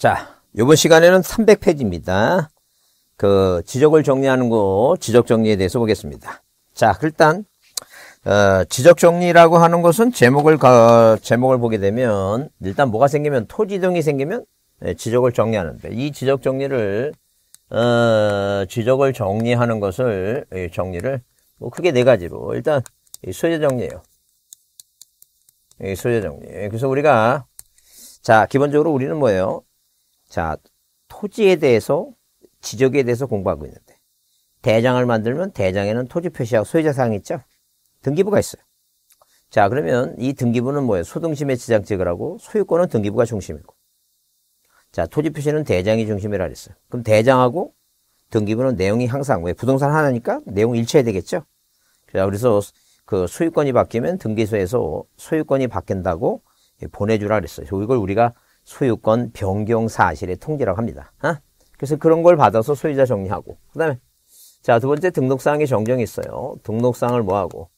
자, 이번 시간에는 300페이지입니다. 그 지적을 정리하는 거 지적 정리에 대해서 보겠습니다. 자, 일단 어, 지적 정리라고 하는 것은 제목을 가, 제목을 보게 되면 일단 뭐가 생기면 토지등이 생기면 예, 지적을 정리하는데 이 지적 정리를 어, 지적을 정리하는 것을 예, 정리를 뭐 크게 네 가지로 일단 소재 정리예요. 이 소재 정리. 그래서 우리가 자 기본적으로 우리는 뭐예요? 자, 토지에 대해서 지적에 대해서 공부하고 있는데 대장을 만들면 대장에는 토지 표시하고 소유자 사항이 있죠. 등기부가 있어요. 자, 그러면 이 등기부는 뭐예요? 소등심의 지장책을 하고 소유권은 등기부가 중심이고. 자, 토지 표시는 대장이 중심이라 그랬어요. 그럼 대장하고 등기부는 내용이 항상 왜 부동산 하나니까 내용 일체해야 되겠죠. 자, 그래서 그 소유권이 바뀌면 등기소에서 소유권이 바뀐다고 보내주라 그랬어요. 이걸 우리가 소유권 변경 사실의 통지라고 합니다. 아? 그래서 그런 걸 받아서 소유자 정리하고 그다음에 자 두 번째 등록사항의 정정이 있어요. 등록사항을 뭐하고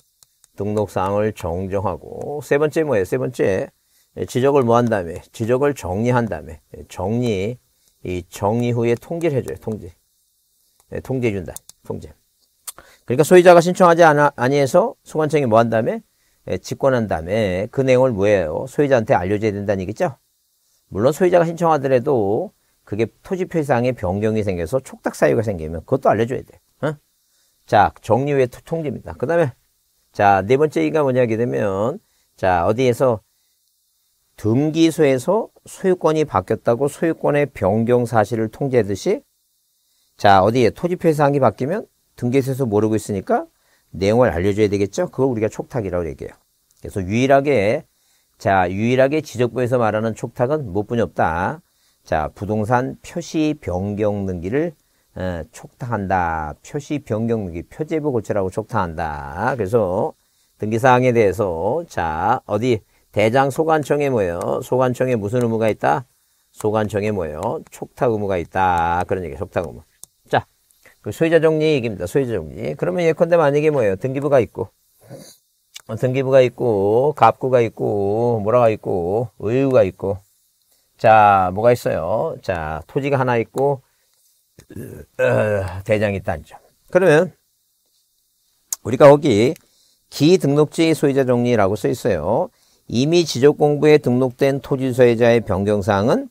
등록사항을 정정하고 세 번째 뭐예요? 세 번째 예, 지적을 뭐한 다음에 지적을 정리한 다음에 예, 정리 이 정리 후에 통지를 해줘요. 통지 네, 예, 통지해준다. 통지 그러니까 소유자가 신청하지 않아, 아니해서 소관청이 뭐한 다음에 직권한 다음에 그 내용을 뭐예요? 소유자한테 알려줘야 된다는 얘기죠? 물론 소유자가 신청하더라도 그게 토지 표상에 변경이 생겨서 촉탁 사유가 생기면 그것도 알려줘야 돼. 어? 자, 정리후의 통제입니다. 그 다음에, 자, 네 번째가 뭐냐 하게 되면, 자, 어디에서 등기소에서 소유권이 바뀌었다고 소유권의 변경 사실을 통제하듯이, 자, 어디에 토지 표상이 바뀌면 등기소에서 모르고 있으니까 내용을 알려줘야 되겠죠? 그걸 우리가 촉탁이라고 얘기해요. 그래서 유일하게 자, 유일하게 지적부에서 말하는 촉탁은 무뿐이 없다. 자, 부동산 표시 변경 등기를 어, 촉탁한다. 표시 변경 등기, 표제부 고치라고 촉탁한다. 그래서 등기사항에 대해서 자, 어디 대장 소관청에 뭐예요? 소관청에 무슨 의무가 있다? 소관청에 뭐예요? 촉탁 의무가 있다. 그런 얘기, 촉탁 의무. 자, 그 소유자 정리 얘기입니다. 소유자 정리. 그러면 예컨대 만약에 뭐예요? 등기부가 있고 어, 등기부가 있고 갑구가 있고 뭐라가 있고 의유가 있고 자 뭐가 있어요 자 토지가 하나 있고 어, 대장이 있다 죠 그러면 우리가 거기 기등록지 소유자 정리라고 써 있어요 이미 지적공부에 등록된 토지 소유자의 변경사항은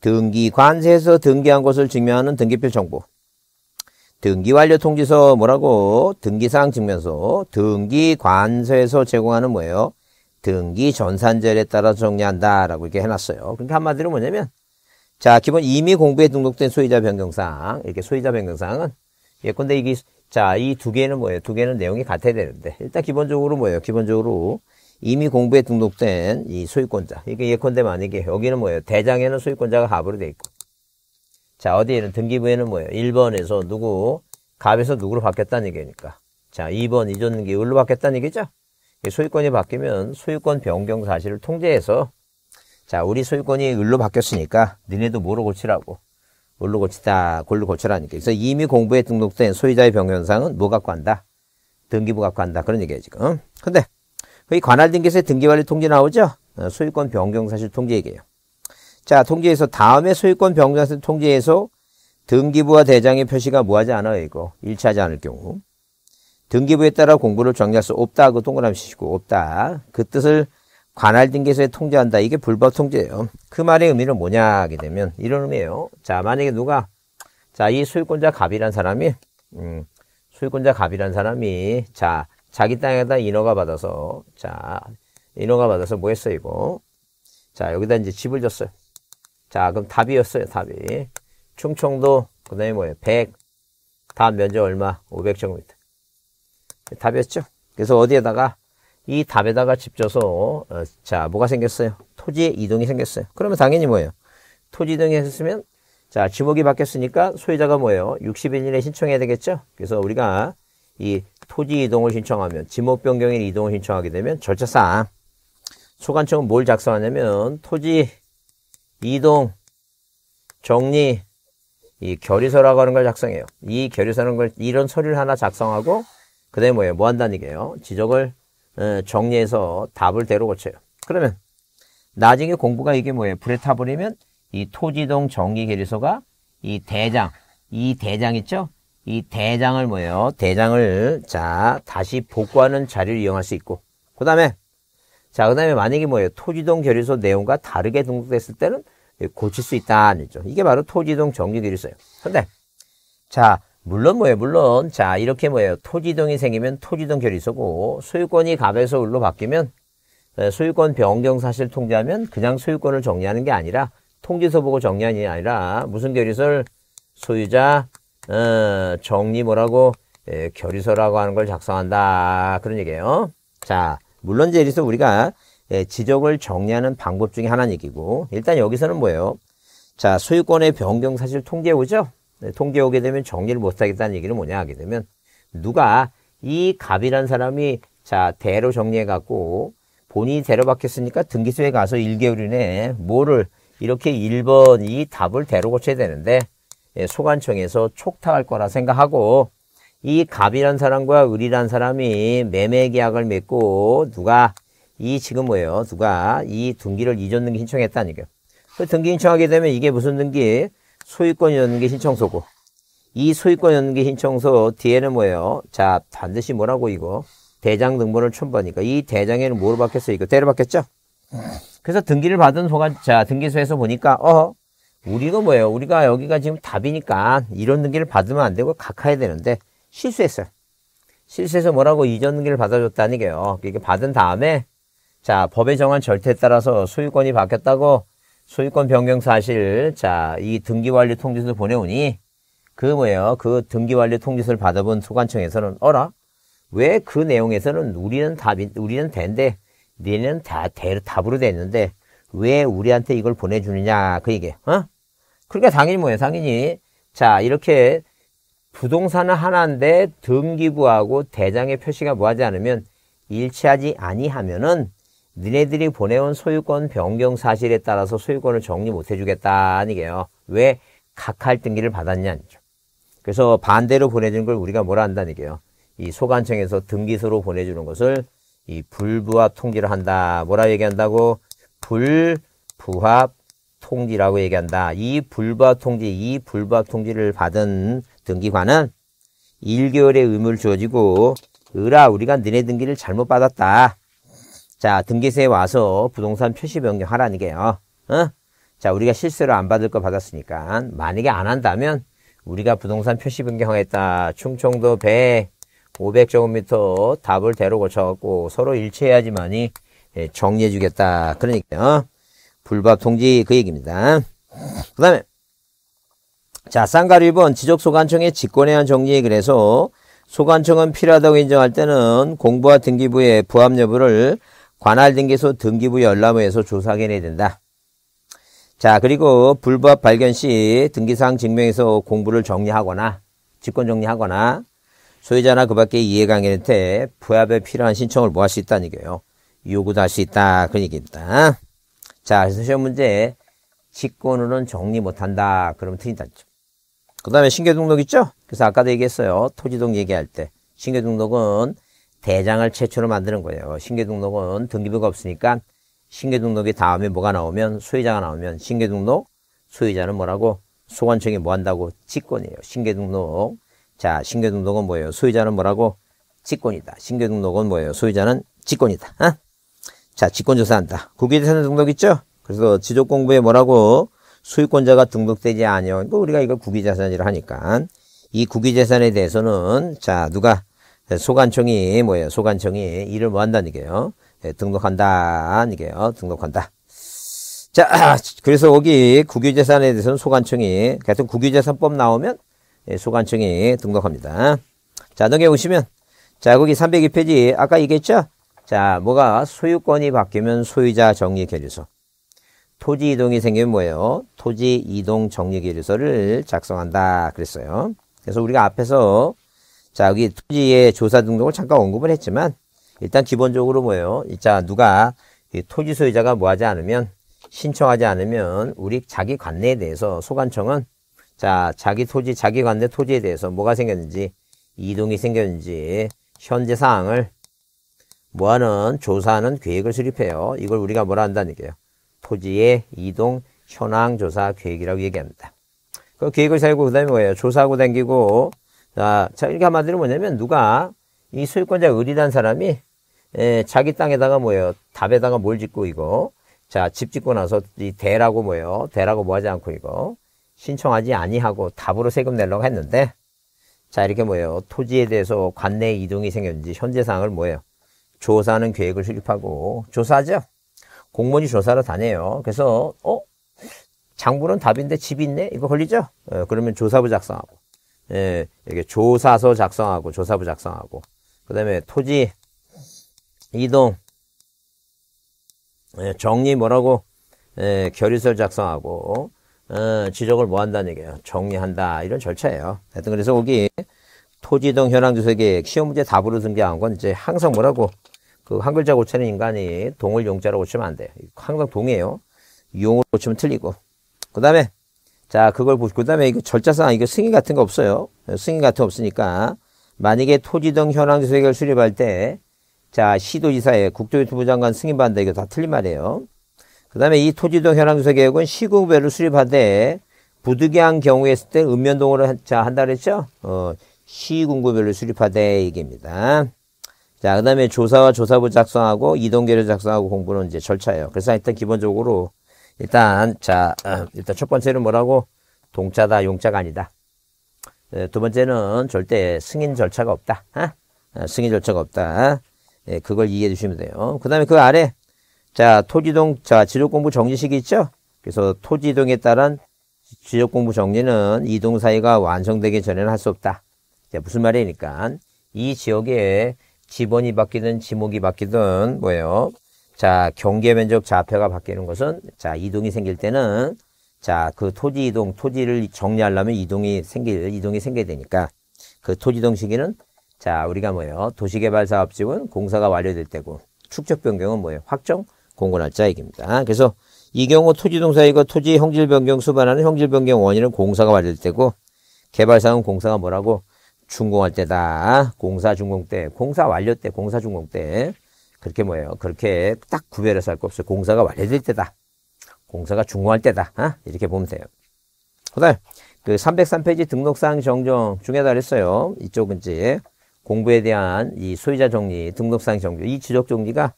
등기관세에서 등기한 것을 증명하는 등기표 정보 등기 완료 통지서 뭐라고? 등기사항 증명서, 등기 관세서 제공하는 뭐예요? 등기 전산제에 따라 정리한다라고 이렇게 해놨어요. 그러니까 한마디로 뭐냐면 자 기본 이미 공부에 등록된 소유자 변경사항 이렇게 소유자 변경사항은 예컨대 이게 자 이 두 개는 뭐예요? 두 개는 내용이 같아야 되는데 일단 기본적으로 뭐예요? 기본적으로 이미 공부에 등록된 이 소유권자 이게 예컨대 만약에 여기는 뭐예요? 대장에는 소유권자가 가부로 돼 있고 자, 어디에는 등기부에는 뭐예요? 1번에서 누구, 갑에서 누구로 바뀌었다는 얘기니까. 자, 2번 이전등기 을로 바뀌었다는 얘기죠? 소유권이 바뀌면 소유권 변경 사실을 통제해서 자, 우리 소유권이 을로 바뀌었으니까 니네도 뭐로 고치라고. 을로 고치다, 골로 고치라니까. 그래서 이미 공부에 등록된 소유자의 변경사항은 뭐 갖고 한다? 등기부 갖고 한다. 그런 얘기예요, 지금. 근데, 거기 그 관할 등기소에 등기관리 통지 나오죠? 어, 소유권 변경 사실 통제 얘기예요. 자, 통지에서 다음에 소유권 변경세 통지에서 등기부와 대장의 표시가 무하지 않아요, 이거. 일치하지 않을 경우. 등기부에 따라 공부를 정리할 수 없다. 그 동그라미 치시고, 없다. 그 뜻을 관할 등기소에 통지한다 이게 불법 통지예요그 말의 의미는 뭐냐 하게 되면 이런 의미예요. 자, 만약에 누가 자, 이 소유권자 갑이란 사람이 음, 소유권자 갑이란 사람이 자, 자기 땅에다 인허가 받아서 자, 인허가 받아서 뭐 했어 이거? 자, 여기다 이제 집을 줬어요. 자, 그럼 답이었어요, 답이. 충청도, 그 다음에 뭐예요? 100. 다 면적 얼마? 500제곱미터. 답이었죠? 그래서 어디에다가, 이 답에다가 집져서, 어, 자, 뭐가 생겼어요? 토지의 이동이 생겼어요. 그러면 당연히 뭐예요? 토지 이동이 했으면, 자, 지목이 바뀌었으니까 소유자가 뭐예요? 60일 이내 신청해야 되겠죠? 그래서 우리가 이 토지 이동을 신청하면, 지목 변경인 이동을 신청하게 되면 절차상 소관청은 뭘 작성하냐면 토지 이동, 정리, 이 결의서라고 하는 걸 작성해요. 이 결의서라는 걸 이런 서류를 하나 작성하고 그다음에 뭐예요? 뭐 한다는 얘기예요? 지적을 어, 정리해서 답을 대로 고쳐요. 그러면 나중에 공부가 이게 뭐예요? 불에 타버리면 이 토지동 정리 결의서가 이 대장, 이 대장 있죠? 이 대장을 뭐예요? 대장을 자 다시 복구하는 자리를 이용할 수 있고 그 다음에 자, 그 다음에 만약에 뭐예요? 토지동 결의소 내용과 다르게 등록됐을 때는 고칠 수 있다는 얘기죠. 이게 바로 토지동 정리 결의소예요 근데, 자, 물론 뭐예요? 물론, 자, 이렇게 뭐예요? 토지동이 생기면 토지동 결의소고 소유권이 갑에서 을로 바뀌면, 소유권 변경 사실 통지하면 그냥 소유권을 정리하는 게 아니라, 통지서 보고 정리하는 게 아니라, 무슨 결의소를 소유자, 어, 정리 뭐라고, 예, 결의서라고 하는 걸 작성한다. 그런 얘기예요. 자, 물론 이제 여기서 우리가 예, 지적을 정리하는 방법 중에 하나는 얘기고 일단 여기서는 뭐예요? 자 소유권의 변경 사실 통계 오죠? 네, 통계 오게 되면 정리를 못하겠다는 얘기는 뭐냐 하게 되면 누가 이갑이라는 사람이 자 대로 정리해 갖고 본인이 대로 바뀌었으니까 등기소에 가서 1개월 이내에 뭐를 이렇게 1번 이 답을 대로 고쳐야 되는데 예, 소관청에서 촉탁할 거라 생각하고 이 갑이란 사람과 을이란 사람이 매매 계약을 맺고 누가 이 지금 뭐예요? 누가 이 등기를 이전 등기 신청했다는 얘기예요. 그 등기 신청하게 되면 이게 무슨 등기? 소유권 이전 등기 신청서고 이 소유권 이전 등기 신청서 뒤에는 뭐예요? 자 반드시 뭐라고 이거? 대장 등본을 첨부하니까 이 대장에는 뭐로 바뀌었어요? 이거 때려 바뀌었죠? 그래서 등기를 받은 소관 자 등기소에서 보니까 어 우리가 뭐예요? 우리가 여기가 지금 답이니까 이런 등기를 받으면 안 되고 각하야 되는데 실수했어요. 실수해서 뭐라고 이전기를 받아줬다는 게요. 이게 받은 다음에 자 법에 정한 절차에 따라서 소유권이 바뀌었다고 소유권 변경 사실 자 이 등기관리 통지서를 보내오니 그 뭐예요? 그 등기관리 통지서를 받아본 소관청에서는 어라 왜 그 내용에서는 우리는 답이 우리는 된데 니는 다 대, 답으로 됐는데 왜 우리한테 이걸 보내주느냐 그 얘기예요. 어? 그러니까 당연히 뭐예요? 당연히 자 이렇게 부동산은 하나인데 등기부하고 대장의 표시가 뭐하지 않으면 일치하지 아니하면은 니네들이 보내온 소유권 변경 사실에 따라서 소유권을 정리 못 해주겠다 아니게요. 왜 각할 등기를 받았냐 아니죠. 그래서 반대로 보내준걸 우리가 뭐라 한다는 게요. 이 소관청에서 등기소로 보내주는 것을 이 불부합 통지를 한다. 뭐라 얘기한다고? 불부합 통지라고 얘기한다. 이 불부합 통지, 이 불부합 통지를 받은 등기관은 1개월의 의무를 주어지고 으라 우리가 너네 등기를 잘못 받았다. 자 등기소에 와서 부동산 표시 변경하라는 게요. 어? 자 우리가 실수로 안 받을 거 받았으니까 만약에 안 한다면 우리가 부동산 표시 변경하겠다. 충청도 배 500제곱미터 답을 대로 고쳐갖고 서로 일치해야지만이 예, 정리해주겠다. 그러니까요. 불법 통지 그 얘기입니다. 그 다음에 자, 쌍가루 2번 지적소관청의 직권에 한 정리 에 그래서 소관청은 필요하다고 인정할 때는 공부와 등기부의 부합 여부를 관할등기소 등기부 열람회에서 조사해내야 하 된다. 자 그리고 불법 발견 시 등기사항 증명에서 공부를 정리하거나 직권 정리하거나 소유자나 그밖에 이해관계한테 부합에 필요한 신청을 뭐 할 수 있다는 얘기예요. 요구도 할 수 있다. 그런 얘기입니다. 자 그래서 시험 문제 직권으로는 정리 못한다. 그러면 틀린다죠. 그 다음에 신계등록 있죠? 그래서 아까도 얘기했어요. 토지등 얘기할 때. 신계등록은 대장을 최초로 만드는 거예요. 신계등록은 등기부가 없으니까 신계등록이 다음에 뭐가 나오면 소유자가 나오면 신계등록 소유자는 뭐라고 소관청이 뭐 한다고 직권이에요. 신계등록 자 신계등록은 뭐예요? 소유자는 뭐라고 직권이다. 신계등록은 뭐예요? 소유자는 직권이다. 어? 자 직권조사한다. 국유재산 등록 있죠? 그래서 지적공부에 뭐라고 소유권자가 등록되지 아니하고 뭐 우리가 이걸 국유재산이라 하니까 이 국유재산에 대해서는 자 누가 소관청이 뭐예요? 소관청이 일을 뭐 한다는 얘기예요. 예, 등록한다는 얘기예요. 등록한다. 자, 그래서 여기 국유재산에 대해서는 소관청이 계속 국유재산법 나오면 예, 소관청이 등록합니다. 자, 넘겨 보시면 자, 거기 302페이지 아까 얘기했죠? 자, 뭐가 소유권이 바뀌면 소유자 정리 계류서 토지 이동이 생기면 뭐예요? 토지 이동 정리 계류서를 작성한다 그랬어요. 그래서 우리가 앞에서 자 여기 토지의 조사 등록을 잠깐 언급을 했지만 일단 기본적으로 뭐예요? 자 누가 토지 소유자가 뭐하지 않으면 신청하지 않으면 우리 자기 관내에 대해서 소관청은 자 자기 토지 자기 관내 토지에 대해서 뭐가 생겼는지 이동이 생겼는지 현재 사항을 뭐하는 조사하는 계획을 수립해요. 이걸 우리가 뭐라 한다는 얘기예요. 토지의 이동 현황 조사 계획이라고 얘기합니다. 그 계획을 세우고 그 다음에 뭐예요? 조사하고 당기고 자, 자 이렇게 한마디로 뭐냐면 누가 이 소유권자 의리단 사람이 에, 자기 땅에다가 뭐예요? 답에다가 뭘 짓고 이거 자 집 짓고 나서 이 대라고 뭐예요? 대라고 뭐 하지 않고 이거 신청하지 아니하고 답으로 세금 내려고 했는데 자 이렇게 뭐예요? 토지에 대해서 관내 이동이 생겼는지 현재 상황을 뭐예요? 조사하는 계획을 수립하고 조사하죠. 공무원이 조사를 다녀요. 그래서 어 장부는 답인데 집이 있네 이거 걸리죠? 예, 그러면 조사부 작성하고 예, 이게 조사서 작성하고 조사부 작성하고 그 다음에 토지 이동 예, 정리 뭐라고 예, 결의서를 작성하고 어, 지적을 뭐 한다는 얘기예요 정리한다 이런 절차예요 하여튼 그래서 거기 토지동 현황조사계 시험 문제 답으로 등재한 건 이제 항상 뭐라고 그한 글자 고치는 인간이 동을 용자로 고치면 안 돼. 항상 동이에요. 용으로 고치면 틀리고. 그 다음에, 자, 그걸 보시고, 그 다음에 이거 절차상 이거 승인 같은 거 없어요. 승인 같은 거 없으니까. 만약에 토지 등 현황 조색을 수립할 때, 자, 시도지사의 국토유튜브 장관 승인받는다. 이거 다 틀린 말이에요. 그 다음에 이 토지 등 현황 조세 은 시구별로 수립하되, 부득이한 경우에 했을 때 읍면동으로 자, 한다 그랬죠? 어, 시군구별로 수립하되, 얘기입니다. 자, 그 다음에 조사와 조사부 작성하고 이동계를 작성하고 공부는 이제 절차예요. 그래서 일단 기본적으로 일단 자 어, 일단 첫 번째는 뭐라고 동자다 용자가 아니다. 어, 두 번째는 절대 승인 절차가 없다. 어? 승인 절차가 없다. 예, 그걸 이해해 주시면 돼요. 그 다음에 그 아래 자 토지동 자 지적공부 정지식이 있죠. 그래서 토지동에 따른 지적공부 정리는 이동 사이가 완성되기 전에는 할 수 없다. 무슨 말이니까 이 지역에 지번이 바뀌든 지목이 바뀌든 뭐예요? 자, 경계 면적 좌표가 바뀌는 것은 자, 이동이 생길 때는 자, 그 토지 이동, 토지를 정리하려면 이동이 생길 이동이 생겨야 되니까 그 토지 이동 시기는 자, 우리가 뭐예요? 도시개발 사업 지원 공사가 완료될 때고 축적 변경은 뭐예요? 확정 공고 날짜 얘기입니다. 그래서 이 경우 토지 동사이거 토지 형질 변경 수반하는 형질 변경 원인은 공사가 완료될 때고 개발사항은 공사가 뭐라고 준공할 때다. 공사 준공 때, 공사 완료 때, 공사 준공 때. 그렇게 뭐예요? 그렇게 딱 구별해서 할 거 없어요. 공사가 완료될 때다. 공사가 준공할 때다. 어? 이렇게 보면 돼요. 그 다음, 그 303페이지 등록사항 정정 중에다 그랬어요. 이쪽은 이제 공부에 대한 이 소유자 정리, 등록사항 정리, 이 지적 정리가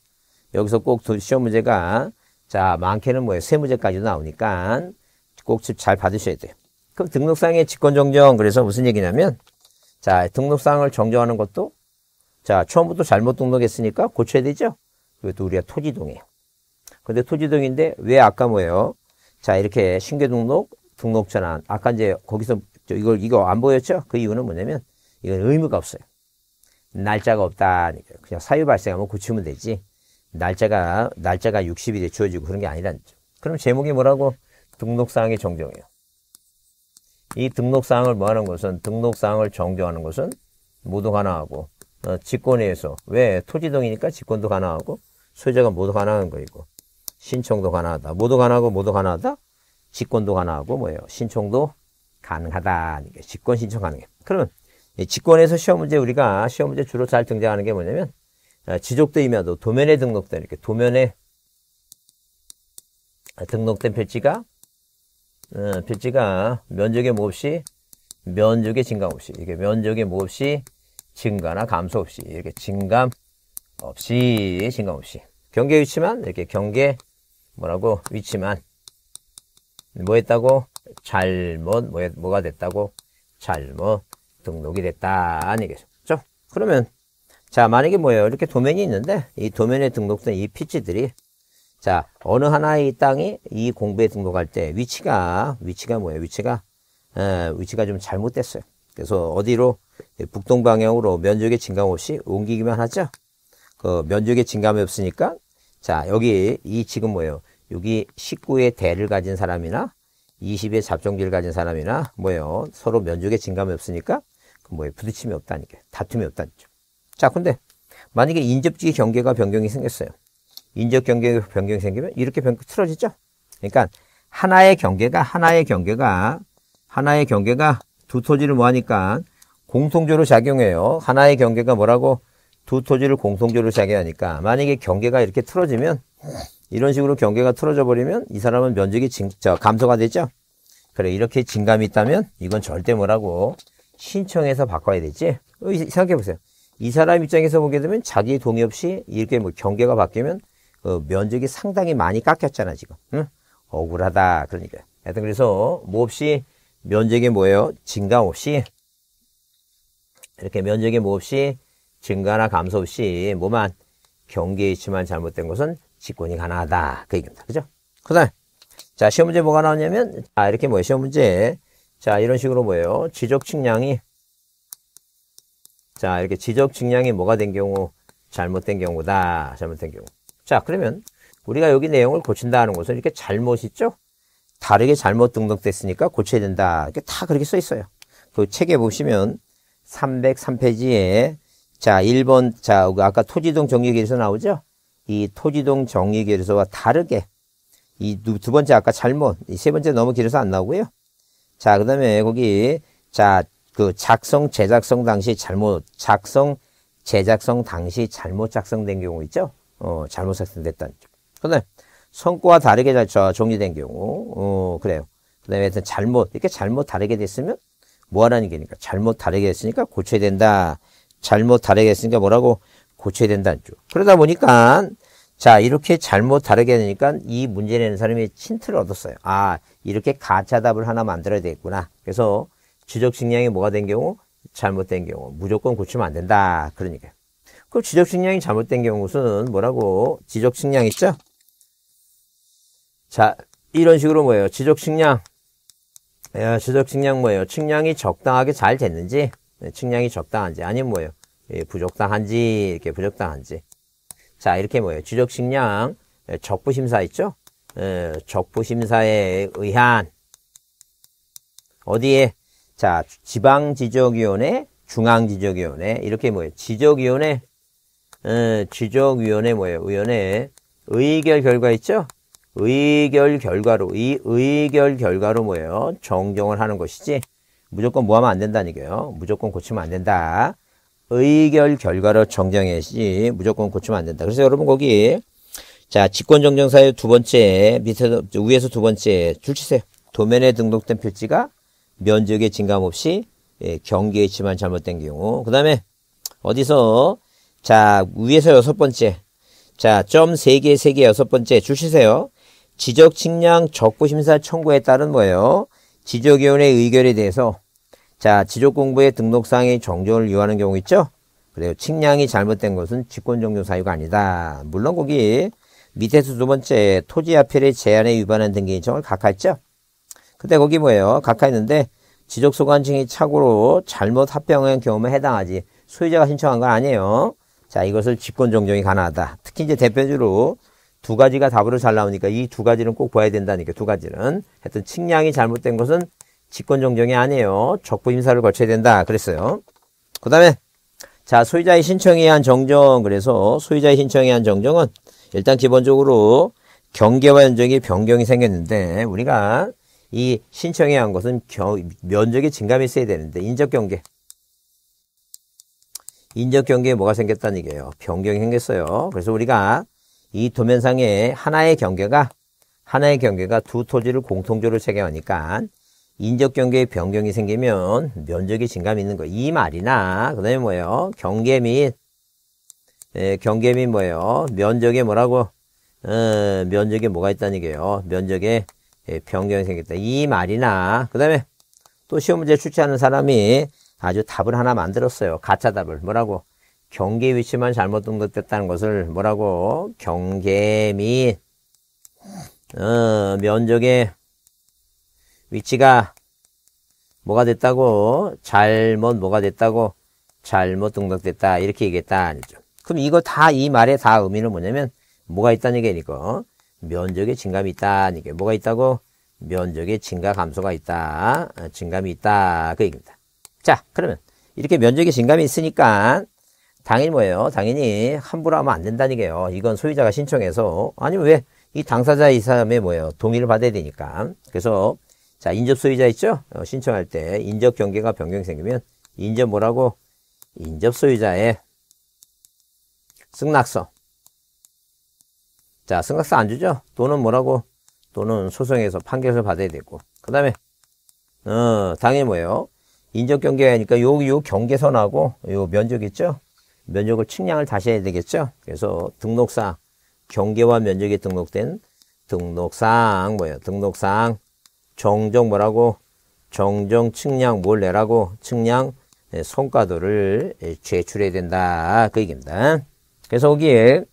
여기서 꼭 시험 문제가 자, 많게는 뭐예요? 세 문제까지도 나오니까 꼭 잘 받으셔야 돼요. 그럼 등록상의 직권 정정 그래서 무슨 얘기냐면 자, 등록사항을 정정하는 것도 자, 처음부터 잘못 등록했으니까 고쳐야 되죠? 그것도 우리가 토지동이에요. 근데 토지동인데 왜 아까 뭐예요? 자, 이렇게 신규 등록, 등록 전환. 아까 이제 거기서 이걸, 이거 안 보였죠? 그 이유는 뭐냐면 이건 의무가 없어요. 날짜가 없다. 그냥 사유 발생하면 고치면 되지. 날짜가, 날짜가 60일에 주어지고 그런 게 아니라는 거죠. 그럼 제목이 뭐라고? 등록사항의 정정이에요. 이 등록사항을 뭐하는 것은 등록사항을 정교하는 것은 모두 가능하고 어, 직권에서 왜토지동이니까 직권도 가능하고 소유자가 모두 가능한 거이고 신청도 가능하다 모두 가능하고 모두 가능하다 직권도 가능하고 뭐예요 신청도 가능하다 이게 그러니까 직권 신청 가능해 그러면 직권에서 시험 문제 우리가 시험 문제 주로 잘 등장하는 게 뭐냐면 어, 지적도이면도 도면에 등록된 이렇게 도면에 등록된 필지가 어, 필지가 면적의 몹시 면적의 증감 없이 이게 면적의 몹시 증가나 감소 없이 이렇게 증감 없이 증감 없이 경계 위치만 이렇게 경계 뭐라고 위치만 뭐 했다고 잘못 뭐, 뭐가 됐다고 잘못 등록이 됐다 아니겠죠 그렇죠? 그러면 자 만약에 뭐예요 이렇게 도면이 있는데 이 도면에 등록된 이 피치들이 자, 어느 하나의 땅이 이 공부에 등록할 때 위치가, 위치가 뭐예요? 위치가, 에, 위치가 좀 잘못됐어요. 그래서 어디로, 북동 방향으로 면적의 증감 없이 옮기기만 하죠? 그 면적의 증감이 없으니까, 자, 여기, 이 지금 뭐예요? 여기 19의 대를 가진 사람이나 20의 잡종기를 가진 사람이나 뭐예요? 서로 면적의 증감이 없으니까, 그 뭐예요? 부딪힘이 없다니까요. 다툼이 없다니죠. 자, 근데 만약에 인접지 경계가 변경이 생겼어요. 인적 경계 변경이 생기면 이렇게 변, 틀어지죠. 그러니까 하나의 경계가 하나의 경계가 하나의 경계가 두 토지를 뭐하니까 공통적으로 작용해요. 하나의 경계가 뭐라고 두 토지를 공통적으로 작용하니까 만약에 경계가 이렇게 틀어지면 이런 식으로 경계가 틀어져 버리면 이 사람은 면적이 진, 저, 감소가 되죠 그래 이렇게 진감이 있다면 이건 절대 뭐라고 신청해서 바꿔야 되지. 생각해 보세요. 이 사람 입장에서 보게 되면 자기 동의 없이 이렇게 뭐 경계가 바뀌면 그 면적이 상당히 많이 깎였잖아 지금 응? 억울하다 그러니까 하여튼 그래서 몹이 뭐 면적이 뭐예요 증가 없이 이렇게 면적이 몹이 뭐 증가나 감소 없이 뭐만 경계에 있지만 잘못된 것은 직권이 가능하다 그 얘기입니다 그죠 그 다음 자 시험 문제 뭐가 나오냐면 아 이렇게 뭐예요 시험 문제 자 이런 식으로 뭐예요 지적 측량이 자 이렇게 지적 측량이 뭐가 된 경우 잘못된 경우다 잘못된 경우 자 그러면 우리가 여기 내용을 고친다는 것은 이렇게 잘못 있죠? 다르게 잘못 등록됐으니까 고쳐야 된다. 이렇게 다 그렇게 써 있어요. 그 책에 보시면 303페이지에 자 1번 자 그 아까 토지동 정리계에서 나오죠? 이 토지동 정리계에서와 다르게 이 두 번째 아까 잘못 이 세 번째 너무 길어서 안 나오고요. 자 그다음에 거기 자 그 작성 제작성 당시 잘못 작성 제작성 당시 잘못 작성된 경우 있죠? 어, 잘못 작성됐다는 점. 근데, 성과와 다르게 잘 정리된 경우 어, 그래요. 그 다음에 하여튼 잘못 이렇게 잘못 다르게 됐으면 뭐하라는 얘니까 잘못 다르게 됐으니까 고쳐야 된다. 잘못 다르게 했으니까 뭐라고 고쳐야 된다는 쪽. 그러다 보니까 자 이렇게 잘못 다르게 되니까 이 문제 내는 사람이 힌트를 얻었어요. 아 이렇게 가짜답을 하나 만들어야 되겠구나. 그래서 지적 식량이 뭐가 된 경우 잘못된 경우 무조건 고치면 안 된다. 그러니까요. 그 지적 측량이 잘못된 경우는 뭐라고 지적 측량 있죠? 자, 이런 식으로 뭐예요? 지적 측량. 예, 지적 측량 뭐예요? 측량이 적당하게 잘 됐는지, 예, 측량이 적당한지, 아니면 뭐예요? 예, 부적당한지, 이렇게 부적당한지. 자, 이렇게 뭐예요? 지적 측량, 적부심사 있죠? 적부심사에 의한, 어디에? 자, 지방지적위원회, 중앙지적위원회, 이렇게 뭐예요? 지적위원회, 지적위원회 뭐예요? 위원회 의결 결과 있죠? 의결 결과로 이 의결 결과로 뭐예요? 정정을 하는 것이지 무조건 뭐 하면 안 된다니까요. 무조건 고치면 안 된다. 의결 결과로 정정해야지 무조건 고치면 안 된다. 그래서 여러분 거기 자 직권 정정 사의두 번째 밑에 위에서 두 번째 줄 치세요. 도면에 등록된 표지가 면적의 증감 없이 예, 경계에 치만 잘못된 경우. 그 다음에 어디서 자, 위에서 여섯 번째. 자, 점 세 개 세 개 여섯 번째 주시세요. 지적 측량 적고 심사 청구에 따른 뭐예요? 지적위원회 의결에 대해서 자, 지적 공부의 등록상의 정정을 요하는 경우 있죠? 그래요. 측량이 잘못된 것은 직권정정 사유가 아니다. 물론 거기 밑에서 두 번째 토지 아필의 제한에 위반한 등기 인청을 각하했죠? 근데 거기 뭐예요? 각하했는데 지적소관청이 착오로 잘못 합병한 경우에 해당하지 소유자가 신청한 건 아니에요. 자, 이것을 집권 정정이 가능하다. 특히 이제 대표적으로 두 가지가 답으로 잘 나오니까 이 두 가지는 꼭 봐야 된다니까 두 가지는 하여튼 측량이 잘못된 것은 직권 정정이 아니에요. 적부 심사를 거쳐야 된다 그랬어요. 그다음에 자, 소유자의 신청에 의한 정정 그래서 소유자의 신청에 의한 정정은 일단 기본적으로 경계와 연정이 변경이 생겼는데 우리가 이 신청에 의한 것은 면적의 증감이 있어야 되는데 인적 경계 인적 경계에 뭐가 생겼다는 얘기예요. 변경이 생겼어요. 그래서 우리가 이 도면상에 하나의 경계가 하나의 경계가 두 토지를 공통적으로 체계하니까 인적 경계에 변경이 생기면 면적이 증감이 있는 거. 이 말이나 그다음에 뭐예요? 경계 및 예, 경계 및 뭐예요? 면적에 뭐라고? 어, 면적에 뭐가 있다는 얘기예요. 면적에 예, 변경이 생겼다. 이 말이나 그다음에 또 시험 문제 출제하는 사람이 아주 답을 하나 만들었어요. 가짜 답을. 뭐라고? 경계 위치만 잘못 등급됐다는 것을 뭐라고? 경계 및 어, 면적의 위치가 뭐가 됐다고? 잘못 뭐가 됐다고? 잘못 등록됐다. 이렇게 얘기했다. 아니죠. 그럼 이거 다 이 말의 다 의미는 뭐냐면 뭐가 있다는 얘기니까 면적의 증감이 있다. 뭐가 있다고? 면적의 증가 감소가 있다. 증감이 있다. 그 얘기입니다. 자, 그러면 이렇게 면적의 증감이 있으니까 당연히 뭐예요? 당연히 함부로 하면 안 된다는 게요. 이건 소유자가 신청해서 아니면 왜 이 당사자 이 사람의 뭐예요? 동의를 받아야 되니까. 그래서 자, 인접 소유자 있죠? 어, 신청할 때 인접 경계가 변경이 생기면 인접 뭐라고? 인접 소유자의 승낙서. 자, 승낙서 안 주죠? 또는 뭐라고? 또는 소송에서 판결서 받아야 되고. 그 다음에, 어, 당연히 뭐예요? 인적 경계하 니까 요, 요 경계선하고 요 면적 있죠? 면적을 측량을 다시 해야 되겠죠? 그래서 등록상 경계와 면적이 등록된 등록상 뭐예요? 등록상 정정 뭐라고? 정정 측량 뭘 내라고? 측량 네, 성과도를 제출해야 된다. 그 얘기입니다. 그래서 거기에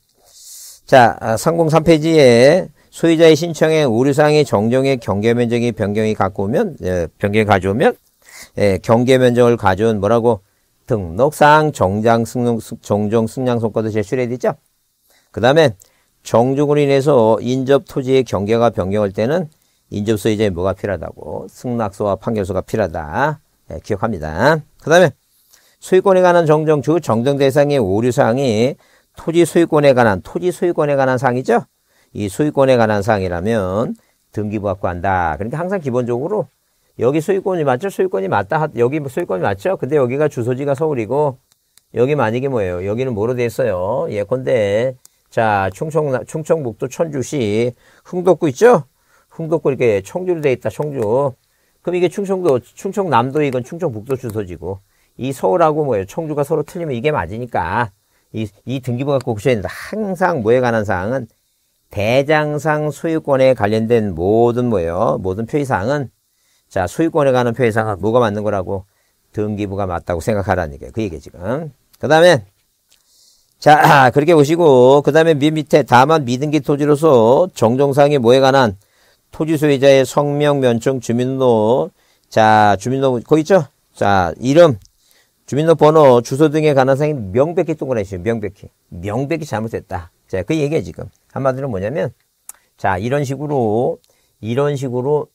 자, 303페이지에 아, 소유자의 신청에 오류상의 정정의 경계 면적이 변경이 갖고 오면, 예, 변경이 가져오면 예, 경계 면적을 가져온 뭐라고 등록상 정장 승용 정정 승량 성과도 제출해야 되죠. 그 다음에 정중으로 인해서 인접 토지의 경계가 변경할 때는 인접소 이제 뭐가 필요하다고 승낙서와 판결서가 필요하다 예, 기억합니다. 그 다음에 소유권에 관한 정정 주 정정 대상의 오류 사항이 토지 소유권에 관한 토지 소유권에 관한 사항이죠. 이 소유권에 관한 사항이라면 등기부합과한다. 그러니까 항상 기본적으로 여기 소유권이 맞죠? 소유권이 맞다. 여기 소유권이 뭐 맞죠? 근데 여기가 주소지가 서울이고 여기 만약에 뭐예요? 여기는 뭐로 돼 있어요? 예컨대 자 충청 충청북도 천주시 흥덕구 있죠? 흥덕구 이렇게 청주로 돼 있다. 청주. 그럼 이게 충청도 충청남도 이건 충청북도 주소지고 이 서울하고 뭐예요? 청주가 서로 틀리면 이게 맞으니까 이, 이 등기부 갖고 보셔야 된다. 항상 뭐에 관한 사항은 대장상 소유권에 관련된 모든 뭐예요? 모든 표의사항은 자, 소유권에 관한 표현상은 뭐가 맞는 거라고? 등기부가 맞다고 생각하라는 얘기예요. 그 얘기 지금. 그 다음에 자 그렇게 보시고 그 다음에 밑에 밑 다만 미등기 토지로서 정정상의 뭐에 관한 토지 소유자의 성명, 면증, 주민등록 자 주민등록 거기 있죠? 자 이름, 주민등록 번호, 주소 등에 관한 사항이 명백히 동그라지죠. 명백히 명백히 잘못됐다. 자 그 얘기예요 지금 한마디로 뭐냐면 자 이런 식으로 이런 식으로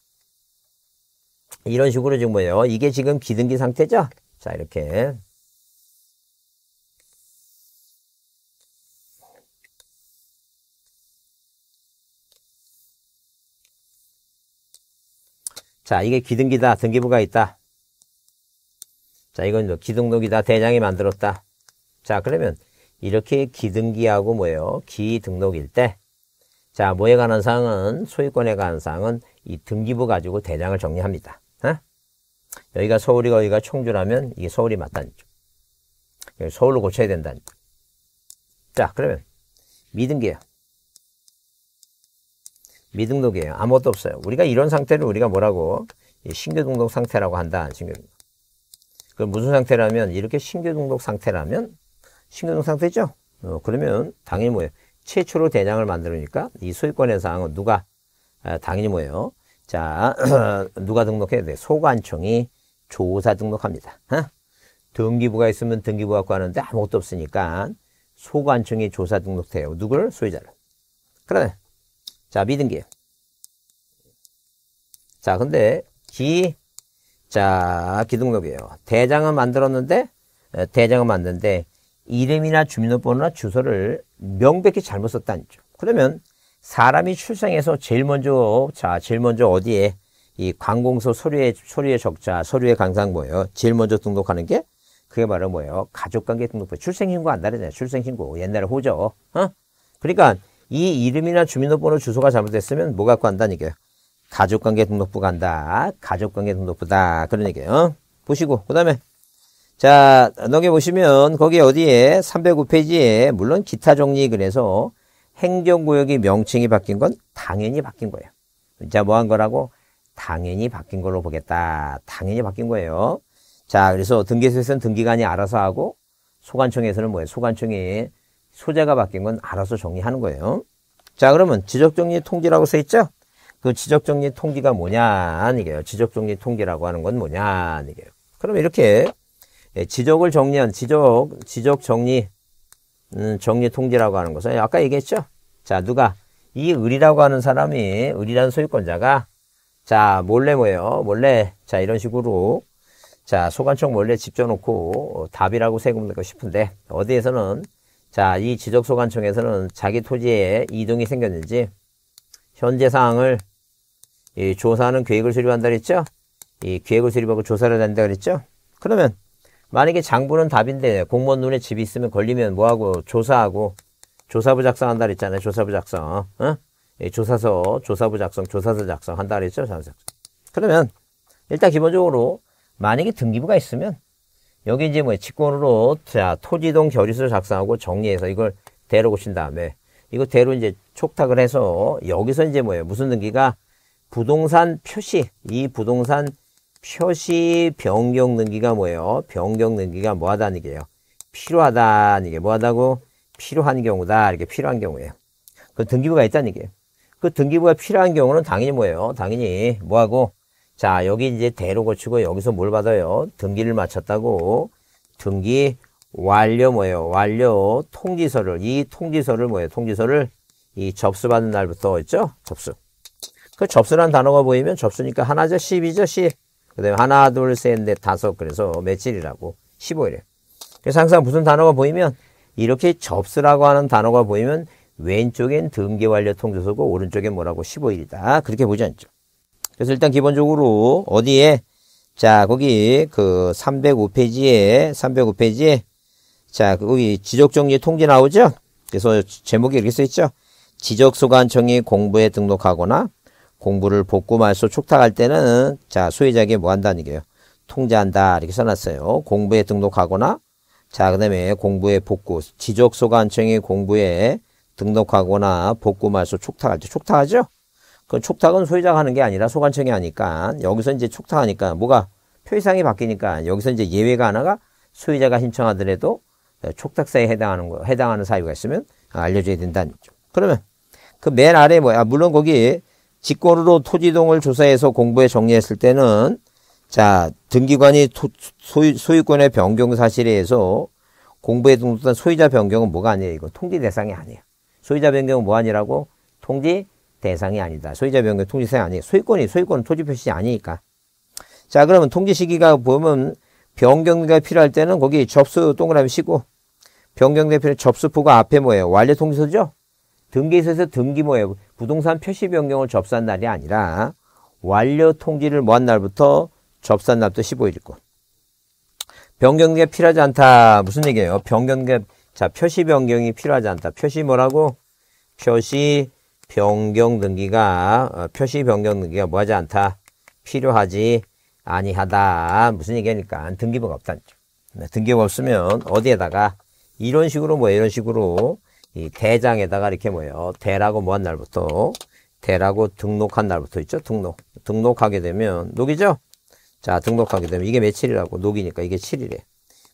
이런 식으로 지금 뭐예요? 이게 지금 기등기 상태죠? 자, 이렇게. 자, 이게 기등기다. 등기부가 있다. 자, 이건 뭐 기등록이다. 대장이 만들었다. 자, 그러면 이렇게 기등기하고 뭐예요? 기등록일 때 자, 뭐에 관한 사항은 소유권에 관한 사항은 이 등기부 가지고 대장을 정리합니다. 어? 여기가 서울이고 여기가 청주라면 이게 서울이 맞다는 거 여기 서울로 고쳐야 된다는 거 자, 그러면 미등기예요. 미등록이에요. 아무것도 없어요. 우리가 이런 상태를 우리가 뭐라고 신규 등록 상태라고 한다. 신규 등록. 그 무슨 상태라면 이렇게 신규 등록 상태라면 신규 등록 상태죠. 어, 그러면 당연히 뭐예요? 최초로 대장을 만들으니까 이 소유권의 사항은 누가 아, 당연히 뭐예요? 자, 누가 등록해야 돼? 소관청이 조사 등록합니다. 어? 등기부가 있으면 등기부 갖고 하는데 아무것도 없으니까 소관청이 조사 등록해요. 누구를? 소유자를. 그래. 자, 미등기. 자, 근데 기, 자, 기등록이에요. 대장은 만들었는데, 어, 대장은 만드는데, 이름이나 주민등록번호나 주소를 명백히 잘못 썼다는 죠 그러면 사람이 출생해서 제일 먼저 자 제일 먼저 어디에 이 관공서 서류에 서류에 적자 서류에 강상 뭐예요? 제일 먼저 등록하는 게 그게 바로 뭐예요? 가족관계 등록부 출생신고 안 다르잖아요. 출생신고 옛날에 호죠. 어? 그러니까 이 이름이나 주민등록번호 주소가 잘못됐으면 뭐 갖고 한다는 얘기예요. 가족관계 등록부 간다. 가족관계 등록부다. 그런 얘기예요. 어? 보시고 그 다음에 자 넘겨보시면 거기 어디에 3 0 5페이지에 물론 기타 정리 그래서 행정구역이 명칭이 바뀐 건 당연히 바뀐 거예요. 자, 뭐한 거라고? 당연히 바뀐 걸로 보겠다. 당연히 바뀐 거예요. 자, 그래서 등기소에서는 등기관이 알아서 하고 소관청에서는 뭐예요? 소관청이 소재가 바뀐 건 알아서 정리하는 거예요. 자, 그러면 지적정리 통지라고 써 있죠? 그 지적정리 통지가 뭐냐? 이게요. 지적정리 통지라고 하는 건 뭐냐? 이게요. 그럼 이렇게 예, 지적을 정리한 지적 지적 정리 음, 정리 통지라고 하는 것은 아까 얘기했죠. 자, 누가 이 을이라고 하는 사람이 을이라는 소유권자가 자, 몰래 뭐예요? 몰래 자, 이런 식으로 자, 소관청 몰래 집져놓고 답이라고 세금 낼고 싶은데 어디에서는 자, 이 지적소관청에서는 자기 토지에 이동이 생겼는지 현재 상황을이 조사하는 계획을 수립한다 그랬죠? 이 계획을 수립하고 조사를 한다 그랬죠? 그러면 만약에 장부는 답인데 공무원 눈에 집이 있으면 걸리면 뭐하고 조사하고 조사부 작성한다 그랬잖아요. 조사부 작성. 어? 조사서, 조사부 작성, 조사서 작성 한다 그랬죠. 작성. 그러면 일단 기본적으로 만약에 등기부가 있으면 여기 이제 뭐 직권으로 자 토지동 결의서 작성하고 정리해서 이걸 대로 오신 다음에 이거 대로 이제 촉탁을 해서 여기서 이제 뭐예요? 무슨 등기가 부동산 표시, 이 부동산 표시 변경 능기가 뭐예요? 변경 능기가 뭐하다는 게요 필요하다는 게 뭐하다고? 필요한 경우다. 이렇게 필요한 경우예요. 그 등기부가 있다는 게. 요그 등기부가 필요한 경우는 당연히 뭐예요? 당연히 뭐하고? 자 여기 이제 대로 고치고 여기서 뭘 받아요? 등기를 마쳤다고 등기 완료 뭐예요? 완료 통지서를 이 통지서를 뭐예요? 통지서를 이 접수받은 날부터 있죠? 접수. 그 접수란 단어가 보이면 접수니까 하나죠? 10이죠? 10. 그 다음에 하나, 둘, 셋, 넷, 다섯. 그래서 며칠이라고 15일에. 그래서 항상 무슨 단어가 보이면 이렇게 접수라고 하는 단어가 보이면 왼쪽엔 등기 완료 통지서고 오른쪽엔 뭐라고 15일이다. 그렇게 보지 않죠. 그래서 일단 기본적으로 어디에 자, 거기 그 305페이지에 305페이지에 자, 거기 지적 정리 통지 나오죠? 그래서 제목이 이렇게 써 있죠. 지적소관청이 공부에 등록하거나 공부를 복구말소 촉탁할 때는 자소유자에게뭐 한다는 얘기예요. 통제한다 이렇게 써놨어요. 공부에 등록하거나 자 그다음에 공부에 복구 지적소관청의 공부에 등록하거나 복구말소 촉탁할 때 촉탁하죠. 그 촉탁은 소유자가 하는 게 아니라 소관청이 하니까 여기서 이제 촉탁하니까 뭐가 표의상이 바뀌니까 여기서 이제 예외가 하나가 소유자가 신청하더라도 촉탁사에 해당하는 거 해당하는 사유가 있으면 알려줘야 된다는 거죠. 그러면 그 맨 아래 뭐야 물론 거기 직권으로 토지동을 조사해서 공부에 정리했을 때는 자 등기관이 토, 소유, 소유권의 변경 사실에 의해서 공부에 등록된 소유자 변경은 뭐가 아니에요? 이거 통지 대상이 아니에요. 소유자 변경은 뭐 아니라고? 통지 대상이 아니다. 소유자 변경 통지 대상이 아니에요. 소유권이 소유권 토지 표시 아니니까. 자 그러면 통지 시기가 보면 변경대가 필요할 때는 거기 접수 동그라미 치고 변경대표 는접수부가 앞에 뭐예요? 완료 통지서죠? 등기소에서 등기 뭐예요? 부동산 표시 변경을 접수한 날이 아니라 완료 통지를 뭐한 날부터 접수한 날부터 15일이고 변경계 필요하지 않다. 무슨 얘기예요? 변경계 자 표시 변경이 필요하지 않다. 표시 뭐라고? 표시 변경 등기가 어, 표시 변경 등기가 뭐하지 않다. 필요하지 아니하다. 무슨 얘기하니까 등기부가 없다는 거죠. 네, 등기부가 없으면 어디에다가 이런 식으로 뭐 이런 식으로 이 대장에다가 이렇게 뭐예요? 대라고 뭐한 날부터 대라고 등록한 날부터 있죠? 등록. 등록하게 되면 녹이죠? 자, 등록하게 되면 이게 며칠이라고 녹이니까 이게 7일에.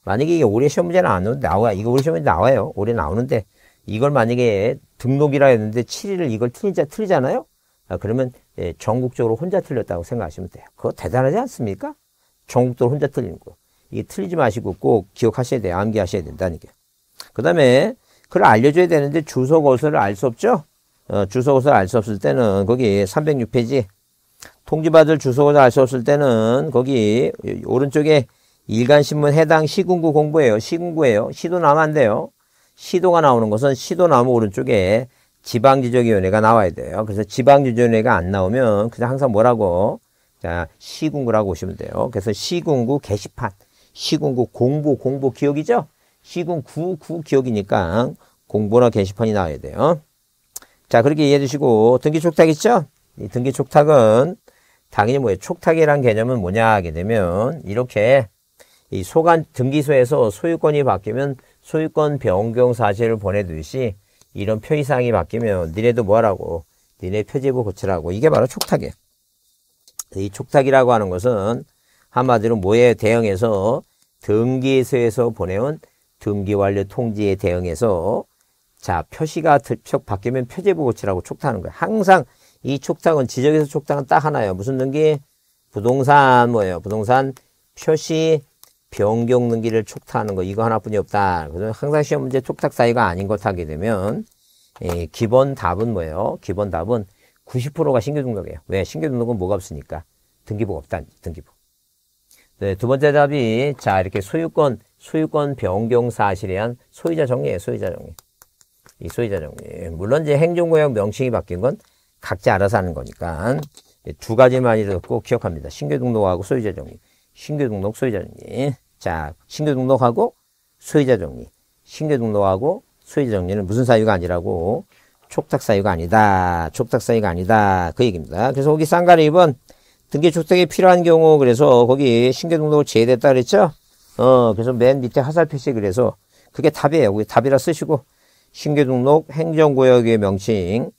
만약에 이게 올해 시험 문제는 안나오는와 이거 올해 시험 에 나와요. 올해 나오는데 이걸 만약에 등록이라 했는데 7일을 이걸 틀리자, 틀리잖아요? 아, 그러면 예, 전국적으로 혼자 틀렸다고 생각하시면 돼요. 그거 대단하지 않습니까? 전국적으로 혼자 틀리는 거. 이게 틀리지 마시고 꼭 기억하셔야 돼요. 암기하셔야 된다는 게. 그 다음에 그걸 알려줘야 되는데 주소 고서를 알 수 없죠. 어, 주소 고서를 알 수 없을 때는 거기 306페이지 통지받을 주소 고서 알수 없을 때는 거기 오른쪽에 일간신문 해당 시군구 공부예요. 시군구예요. 시도 나면 안 돼요. 시도가 나오는 것은 시도 나무 오른쪽에 지방지적위원회가 나와야 돼요. 그래서 지방지적위원회가 안 나오면 그냥 항상 뭐라고 자 시군구라고 오시면 돼요. 그래서 시군구 게시판, 시군구 공부 공부 기억이죠? 시군 9, 9 기억이니까 공보나 게시판이 나와야 돼요. 자, 그렇게 이해해 주시고, 등기 촉탁 있죠? 이 등기 촉탁은 당연히 뭐예요? 촉탁이란 개념은 뭐냐 하게 되면, 이렇게 이 소관 등기소에서 소유권이 바뀌면 소유권 변경 사실을 보내듯이 이런 표의사항이 바뀌면 니네도 뭐하라고 니네 표지부 고치라고 이게 바로 촉탁이에요. 이 촉탁이라고 하는 것은 한마디로 뭐에 대응해서 등기소에서 보내온 등기 완료 통지에 대응해서 자 표시가 표, 바뀌면 표제부 고치라고 촉탁하는 거예요. 항상 이 촉탁은 지적에서 촉탁은 딱 하나예요. 무슨 등기? 부동산 뭐예요? 부동산 표시 변경 등기를 촉탁하는 거 이거 하나뿐이 없다. 그래서 항상 시험 문제 촉탁 사이가 아닌 것 하게 되면 예, 기본 답은 뭐예요? 기본 답은 90%가 신규 등록이에요. 왜? 신규 등록은 뭐가 없으니까 등기부가 없다. 등기부. 네, 두 번째 답이 자 이렇게 소유권 소유권 변경 사실에 한 소유자 정리예요. 소유자 정리. 이 소유자 정리. 물론 이제 행정구역 명칭이 바뀐 건 각자 알아서 하는 거니까 두 가지만 이었고 기억합니다. 신규 등록하고 소유자 정리. 신규 등록 소유자 정리. 자, 신규 등록하고 소유자 정리. 신규 등록하고 소유자 정리는 무슨 사유가 아니라고 촉탁 사유가 아니다. 촉탁 사유가 아니다. 그 얘기입니다. 그래서 거기 쌍가리 입은 등기 촉탁이 필요한 경우 그래서 거기 신규 등록을 제외됐다 그랬죠? 어, 그래서 맨 밑에 화살표시 그래서 그게 답이에요. 그게 답이라 쓰시고 신규 등록 행정구역의 명칭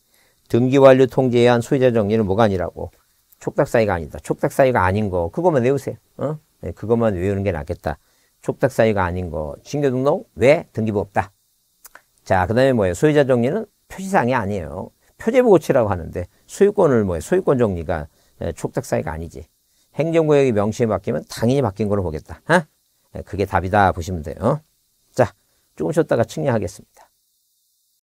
등기 완료 통지에 한 소유자 정리는 뭐가 아니라고 촉탁 사이가 아니다. 촉탁 사이가 아닌 거 그것만 외우세요. 어? 네, 그것만 외우는 게 낫겠다. 촉탁 사이가 아닌 거 신규 등록 왜 등기부 없다. 자, 그 다음에 뭐예요? 소유자 정리는 표시사항이 아니에요. 표제부고치라고 하는데 소유권을 뭐예요? 소유권 정리가 네, 촉탁 사이가 아니지. 행정구역의 명칭이 바뀌면 당연히 바뀐 걸로 보겠다. 어? 네, 그게 답이다 보시면 돼요. 자, 조금 쉬었다가 측량하겠습니다